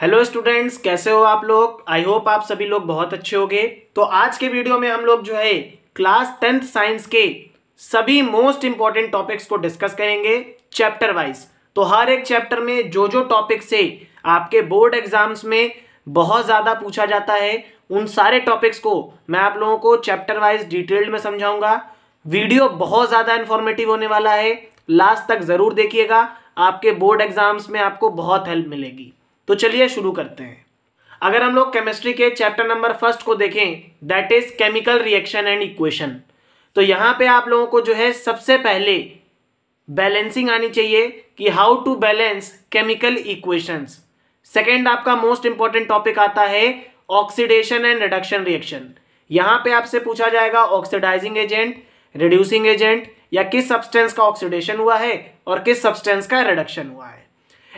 Hello students कैसे हो आप लोग आई होप आप सभी लोग बहुत अच्छे होंगे तो आज के वीडियो में हम लोग जो है क्लास टेंथ साइंस के सभी मोस्ट इंपॉर्टेंट टॉपिक्स को डिस्कस करेंगे चैप्टर वाइज तो हर एक चैप्टर में जो जो टॉपिक से आपके बोर्ड एग्जाम्स में बहुत ज़्यादा पूछा जाता है उन सारे टॉपिक्स को मैं आप लोगों को चैप्टर वाइज डिटेल्ड में समझाऊंगा वीडियो बहुत ज़्यादा इन्फॉर्मेटिव होने वाला है लास्ट तक ज़रूर देखिएगा आपके बोर्ड एग्जाम्स में आपको बहुत हेल्प मिलेगी तो चलिए शुरू करते हैं अगर हम लोग केमिस्ट्री के चैप्टर नंबर फर्स्ट को देखें that is chemical reaction and equation तो यहाँ पे आप लोगों को जो है सबसे पहले बैलेंसिंग आनी चाहिए कि how to balance chemical equations second आपका मोस्ट इंपॉर्टेंट टॉपिक आता है ऑक्सीडेशन एंड रिडक्शन रिएक्शन यहाँ पे आपसे पूछा जाएगा ऑक्सीडाइजिंग एजेंट रिड्यूसिंग एजेंट या किस सब्सटेंस का ऑक्सीडेशन हुआ है और किस सब्सटेंस का रिडक्शन हुआ है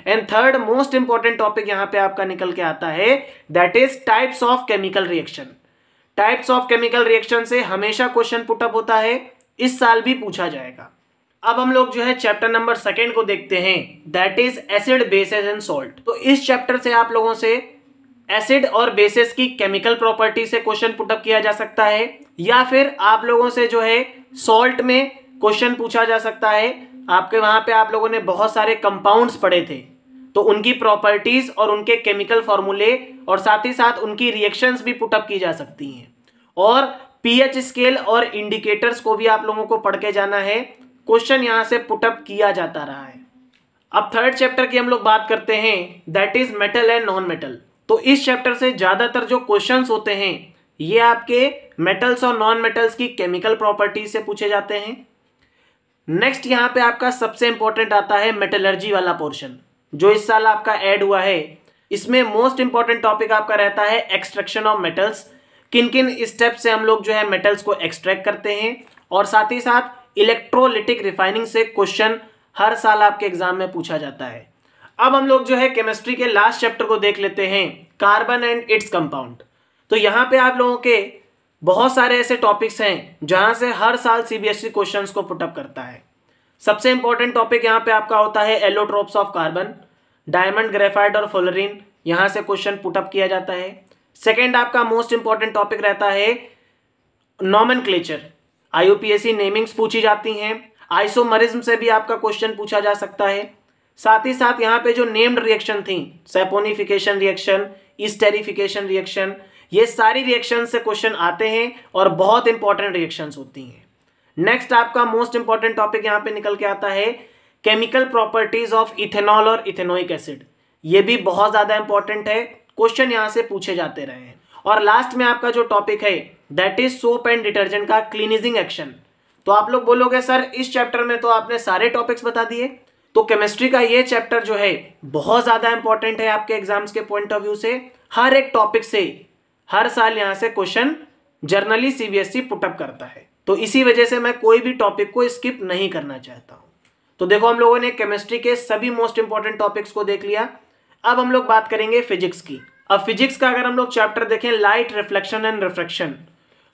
and third most important topic यहां पे आपका निकल के आता है that is types of chemical reaction types of chemical reaction से हमेशा क्वेश्चन पुटअप होता है इस साल भी पूछा जाएगा अब हम लोग जो है चैप्टर नंबर सेकेंड को देखते हैं that is acid bases and salt तो इस चैप्टर से आप लोगों से एसिड और बेसिस की केमिकल प्रॉपर्टी से क्वेश्चन पुटअप किया जा सकता है या फिर आप लोगों से जो है सॉल्ट में क्वेश्चन पूछा जा सकता है आपके वहां पे आप लोगों ने बहुत सारे कंपाउंड्स पढ़े थे तो उनकी प्रॉपर्टीज और उनके केमिकल फॉर्मूले और साथ ही साथ उनकी रिएक्शंस भी पुटअप की जा सकती हैं और पीएच स्केल और इंडिकेटर्स को भी आप लोगों को पढ़ के जाना है क्वेश्चन यहाँ से पुटअप किया जाता रहा है अब थर्ड चैप्टर की हम लोग बात करते हैं that is metal and non metal तो इस चैप्टर से ज़्यादातर जो क्वेश्चन होते हैं ये आपके मेटल्स और नॉन मेटल्स की केमिकल प्रॉपर्टीज से पूछे जाते हैं नेक्स्ट यहाँ पे आपका सबसे इंपॉर्टेंट आता है मेटलर्जी वाला पोर्शन जो इस साल आपका ऐड हुआ है इसमें मोस्ट इंपॉर्टेंट टॉपिक आपका रहता है एक्सट्रैक्शन ऑफ मेटल्स किन किन स्टेप से हम लोग जो है मेटल्स को एक्सट्रैक्ट करते हैं और साथ ही साथ इलेक्ट्रोलिटिक रिफाइनिंग से क्वेश्चन हर साल आपके एग्जाम में पूछा जाता है अब हम लोग जो है केमिस्ट्री के लास्ट चैप्टर को देख लेते हैं कार्बन एंड इट्स कंपाउंड तो यहाँ पे आप लोगों के बहुत सारे ऐसे टॉपिक्स हैं जहाँ से हर साल सीबीएसई क्वेश्चंस e को पुटअप करता है सबसे इंपॉर्टेंट टॉपिक यहाँ पे आपका होता है allotropes of carbon diamond graphite और फ्लोरिन यहाँ से क्वेश्चन पुटअप किया जाता है सेकेंड आपका मोस्ट इंपॉर्टेंट टॉपिक रहता है नॉमन क्लेचर नेमिंग्स पूछी जाती हैं आइसोमरिज्म से भी आपका क्वेश्चन पूछा जा सकता है साथ ही साथ यहाँ पे जो नेम्ड रिएक्शन थी सेपोनिफिकेशन रिएक्शन स्टेरिफिकेशन रिएक्शन ये सारी रिएक्शन से क्वेश्चन आते हैं और बहुत इंपॉर्टेंट रिएक्शंस होती हैं नेक्स्ट आपका मोस्ट इंपॉर्टेंट टॉपिक यहां पे निकल के आता है केमिकल प्रॉपर्टीज ऑफ इथेनॉल और इथेनोइक एसिड ये भी बहुत ज्यादा इंपॉर्टेंट है क्वेश्चन यहां से पूछे जाते रहे हैं और लास्ट में आपका जो टॉपिक है that is soap and detergent का क्लीनिजिंग एक्शन तो आप लोग बोलोगे सर इस चैप्टर में तो आपने सारे टॉपिक्स बता दिए तो केमिस्ट्री का ये चैप्टर जो है बहुत ज़्यादा इंपॉर्टेंट है आपके एग्जाम्स के पॉइंट ऑफ व्यू से हर एक टॉपिक से हर साल यहाँ से क्वेश्चन जर्नली सीबीएसई पुटअप करता है तो इसी वजह से मैं कोई भी टॉपिक को स्किप नहीं करना चाहता हूँ तो देखो हम लोगों ने केमिस्ट्री के सभी मोस्ट इंपॉर्टेंट टॉपिक्स को देख लिया अब हम लोग बात करेंगे फिजिक्स की अब फिजिक्स का अगर हम लोग चैप्टर देखें लाइट रिफ्लेक्शन एंड रिफ्रेक्शन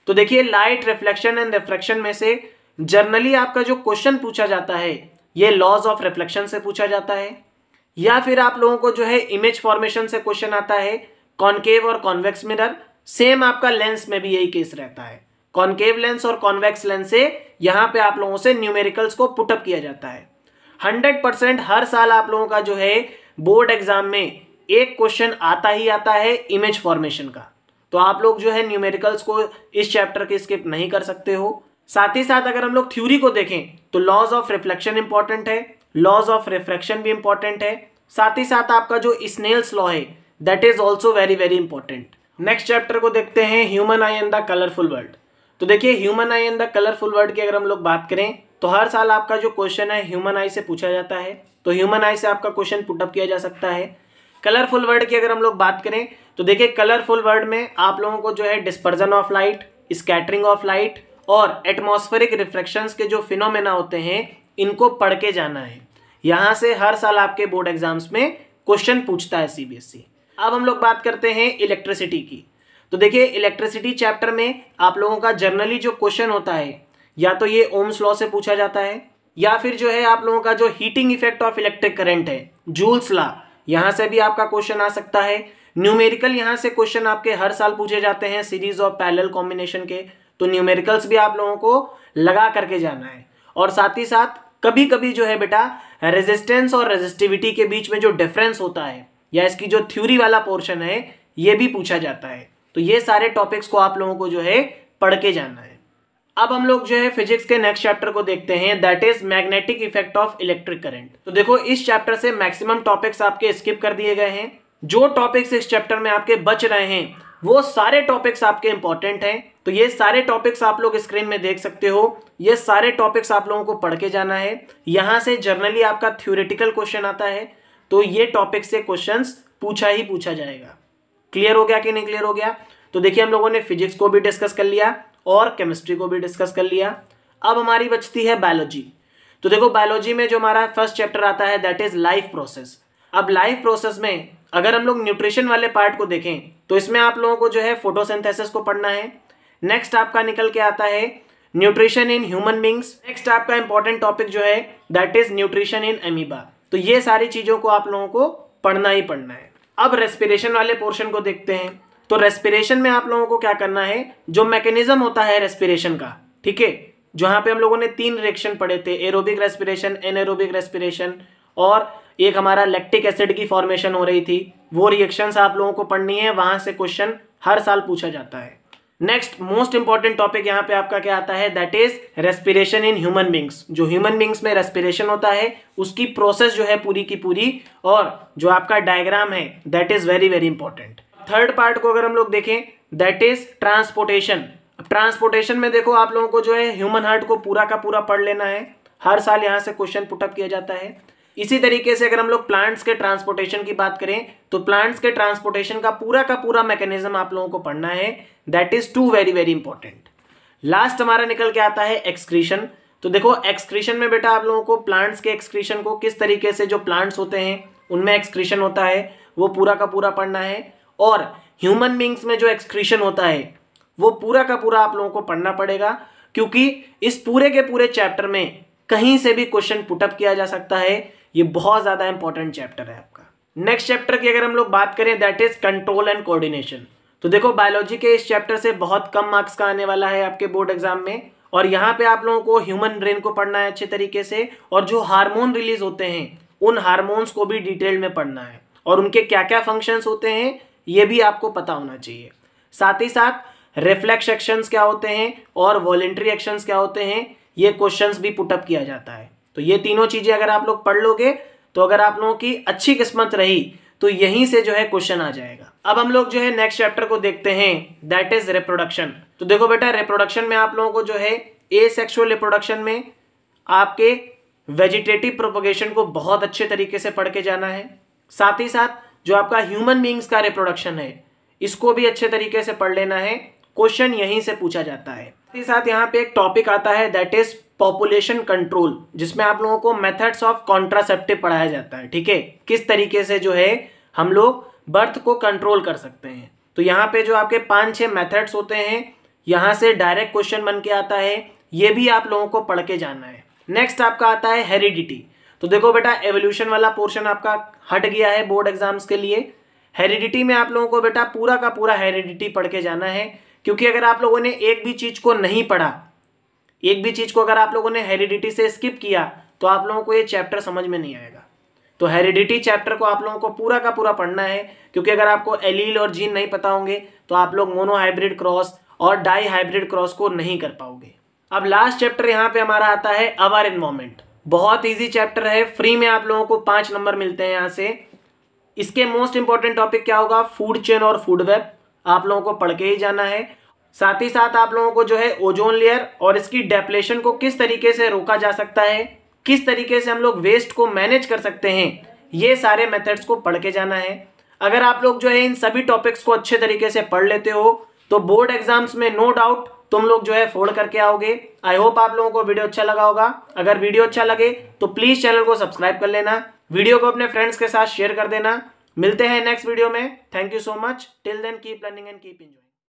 तो देखिए लाइट रिफ्लेक्शन एंड रिफ्रेक्शन में से जर्नली आपका जो क्वेश्चन पूछा जाता है ये लॉज ऑफ रिफ्लेक्शन से पूछा जाता है या फिर आप लोगों को जो है इमेज फॉर्मेशन से क्वेश्चन आता है कॉन्केव और कॉन्वेक्स मिरर सेम आपका लेंस में भी यही केस रहता है कॉन्केव लेंस और कॉन्वेक्स लेंस से यहाँ पे आप लोगों से न्यूमेरिकल्स को पुटअप किया जाता है हंड्रेड परसेंट हर साल आप लोगों का जो है बोर्ड एग्जाम में एक क्वेश्चन आता ही आता है इमेज फॉर्मेशन का तो आप लोग जो है न्यूमेरिकल्स को इस चैप्टर के स्किप नहीं कर सकते हो साथ ही साथ अगर हम लोग थ्यूरी को देखें तो लॉज ऑफ रिफ्लेक्शन इंपॉर्टेंट है लॉज ऑफ रिफ्रैक्शन भी इंपॉर्टेंट है साथ ही साथ आपका जो स्नेल्स लॉ है that is also very very important next chapter को देखते हैं human eye and the colourful world तो देखिए human eye in the colourful world की अगर हम लोग बात करें तो हर साल आपका जो क्वेश्चन है ह्यूमन आई से पूछा जाता है तो ह्यूमन आई से आपका क्वेश्चन पुटअप किया जा सकता है कलरफुल वर्ड की अगर हम लोग बात करें तो देखिए कलरफुल वर्ड में आप लोगों को जो है dispersion of light scattering of light और एटमोस्फेरिक रिफ्लेक्शंस के जो फिनोमेना होते हैं इनको पढ़ के जाना है यहाँ से हर साल आपके बोर्ड एग्जाम्स में क्वेश्चन पूछता है सी e। अब हम लोग बात करते हैं इलेक्ट्रिसिटी की तो देखिए इलेक्ट्रिसिटी चैप्टर में आप लोगों का जनरली जो क्वेश्चन होता है या तो ये ओम्स लॉ से पूछा जाता है या फिर जो है आप लोगों का जो heating effect of electric current है जूल्स लॉ यहां से भी आपका क्वेश्चन आ सकता है न्यूमेरिकल यहाँ से क्वेश्चन आपके हर साल पूछे जाते हैं सीरीज ऑफ पैरेलल कॉम्बिनेशन के तो न्यूमेरिकल्स भी आप लोगों को लगा करके जाना है और साथ ही साथ कभी कभी जो है बेटा रेजिस्टेंस और रेजिस्टिविटी के बीच में जो डिफरेंस होता है या इसकी जो थ्योरी वाला पोर्शन है ये भी पूछा जाता है तो ये सारे टॉपिक्स को आप लोगों को जो है पढ़ के जाना है अब हम लोग जो है फिजिक्स के नेक्स्ट चैप्टर को देखते हैं that is magnetic effect of electric current तो देखो इस चैप्टर से मैक्सिमम टॉपिक्स आपके स्किप कर दिए गए हैं जो टॉपिक्स इस चैप्टर में आपके बच रहे हैं वो सारे टॉपिक्स आपके इंपॉर्टेंट हैं तो ये सारे टॉपिक्स आप लोग स्क्रीन में देख सकते हो ये सारे टॉपिक्स आप लोगों को पढ़ के जाना है यहाँ से जर्नली आपका थ्योरेटिकल क्वेश्चन आता है तो ये टॉपिक से क्वेश्चंस पूछा ही पूछा जाएगा क्लियर हो गया कि नहीं क्लियर हो गया तो देखिए हम लोगों ने फिजिक्स को भी डिस्कस कर लिया और केमिस्ट्री को भी डिस्कस कर लिया अब हमारी बचती है बायोलॉजी तो देखो बायोलॉजी में जो हमारा फर्स्ट चैप्टर आता है दैट इज लाइफ प्रोसेस अब लाइफ प्रोसेस में अगर हम लोग न्यूट्रिशन वाले पार्ट को देखें तो इसमें आप लोगों को जो है फोटोसिंथेसिस को पढ़ना है नेक्स्ट आपका निकल के आता है nutrition in human beings next आपका इंपॉर्टेंट टॉपिक जो है that is nutrition in amoeba तो ये सारी चीज़ों को आप लोगों को पढ़ना ही पढ़ना है अब रेस्पिरेशन वाले पोर्शन को देखते हैं तो रेस्पिरेशन में आप लोगों को क्या करना है जो मैकेनिज्म होता है रेस्पिरेशन का ठीक है जहाँ पे हम लोगों ने तीन रिएक्शन पढ़े थे एरोबिक रेस्पिरेशन एनएरोबिक रेस्पिरेशन और एक हमारा लैक्टिक एसिड की फॉर्मेशन हो रही थी वो रिएक्शंस आप लोगों को पढ़नी है वहाँ से क्वेश्चन हर साल पूछा जाता है नेक्स्ट मोस्ट इंपॉर्टेंट टॉपिक यहाँ पे आपका क्या आता है that is respiration in human beings जो ह्यूमन बींग्स में रेस्पिरेशन होता है उसकी प्रोसेस जो है पूरी की पूरी और जो आपका डायग्राम है that is very very important third part को अगर हम लोग देखें दैट इज ट्रांसपोर्टेशन ट्रांसपोर्टेशन में देखो आप लोगों को जो है ह्यूमन हार्ट को पूरा का पूरा पढ़ लेना है हर साल यहाँ से क्वेश्चन पुटअप किया जाता है इसी तरीके से अगर हम लोग प्लांट्स के ट्रांसपोर्टेशन की बात करें तो प्लांट्स के ट्रांसपोर्टेशन का पूरा का पूरा मैकेनिज्म आप लोगों को पढ़ना है that is too very very important last हमारा निकल के आता है एक्सक्रीशन तो देखो एक्सक्रीशन में बेटा आप लोगों को प्लांट्स के एक्सक्रीशन को किस तरीके से जो प्लांट्स होते हैं उनमें एक्सक्रीशन होता है वो पूरा का पूरा पढ़ना है और ह्यूमन बींग्स में जो एक्सक्रीशन होता है वो पूरा का पूरा आप लोगों को पढ़ना पड़ेगा क्योंकि इस पूरे के पूरे चैप्टर में कहीं से भी क्वेश्चन पुटअप किया जा सकता है ये बहुत ज़्यादा इंपॉर्टेंट चैप्टर है आपका नेक्स्ट चैप्टर की अगर हम लोग बात करें that is control and coordination तो देखो बायोलॉजी के इस चैप्टर से बहुत कम मार्क्स का आने वाला है आपके बोर्ड एग्जाम में और यहाँ पे आप लोगों को ह्यूमन ब्रेन को पढ़ना है अच्छे तरीके से और जो हार्मोन रिलीज होते हैं उन हार्मोन्स को भी डिटेल में पढ़ना है और उनके क्या क्या फंक्शंस होते हैं ये भी आपको पता होना चाहिए साथ ही साथ रिफ्लेक्स एक्शंस क्या होते हैं और वॉलेंट्री एक्शंस क्या होते हैं ये क्वेश्चंस भी पुटअप किया जाता है तो ये तीनों चीज़ें अगर आप लोग पढ़ लोगे तो अगर आप लोगों की अच्छी किस्मत रही तो यहीं से जो है क्वेश्चन आ जाएगा अब हम लोग जो है नेक्स्ट चैप्टर को देखते हैं दैट इज रिप्रोडक्शन तो देखो बेटा रिप्रोडक्शन में आप लोगों को जो है ए सेक्शुअल रिप्रोडक्शन में आपके वेजिटेटिव प्रोपोगेशन को बहुत अच्छे तरीके से पढ़ के जाना है साथ ही साथ जो आपका ह्यूमन बींग्स का रिप्रोडक्शन है इसको भी अच्छे तरीके से पढ़ लेना है क्वेश्चन यहीं से पूछा जाता है साथ ही साथ यहाँ पे एक टॉपिक आता है दैट इज पॉपुलेशन कंट्रोल जिसमें आप लोगों को मेथड्स ऑफ कॉन्ट्रासेप्टिव पढ़ाया जाता है ठीक है किस तरीके से जो है हम लोग बर्थ को कंट्रोल कर सकते हैं तो यहाँ पे जो आपके पाँच छः मेथड्स होते हैं यहाँ से डायरेक्ट क्वेश्चन बन के आता है ये भी आप लोगों को पढ़ के जाना है नेक्स्ट आपका आता है हेरिडिटी तो देखो बेटा एवोल्यूशन वाला पोर्शन आपका हट गया है बोर्ड एग्जाम्स के लिए हेरिडिटी में आप लोगों को बेटा पूरा का पूरा हेरिडिटी पढ़ के जाना है क्योंकि अगर आप लोगों ने एक भी चीज़ को नहीं पढ़ा एक भी चीज़ को अगर आप लोगों ने हेरिडिटी से स्किप किया तो आप लोगों को ये चैप्टर समझ में नहीं आएगा तो हेरिडिटी चैप्टर को आप लोगों को पूरा का पूरा पढ़ना है क्योंकि अगर आपको एलील और जीन नहीं पता होंगे तो आप लोग मोनोहाइब्रिड क्रॉस और डाई हाइब्रिड क्रॉस को नहीं कर पाओगे अब लास्ट चैप्टर यहाँ पे हमारा आता है अवर इन्वॉर्मेंट बहुत ईजी चैप्टर है फ्री में आप लोगों को पाँच नंबर मिलते हैं यहाँ से इसके मोस्ट इंपॉर्टेंट टॉपिक क्या होगा फूड चेन और फूड वेब आप लोगों को पढ़ के ही जाना है साथ ही साथ आप लोगों को जो है ओजोन लेयर और इसकी डेपलेशन को किस तरीके से रोका जा सकता है किस तरीके से हम लोग वेस्ट को मैनेज कर सकते हैं ये सारे मेथड्स को पढ़ के जाना है अगर आप लोग जो है इन सभी टॉपिक्स को अच्छे तरीके से पढ़ लेते हो तो बोर्ड एग्जाम्स में नो डाउट तुम लोग जो है फोल्ड करके आओगे आई होप आप लोगों को वीडियो अच्छा लगा होगा अगर वीडियो अच्छा लगे तो प्लीज़ चैनल को सब्सक्राइब कर लेना वीडियो को अपने फ्रेंड्स के साथ शेयर कर देना मिलते हैं नेक्स्ट वीडियो में thank you so much till then keep learning and keep enjoy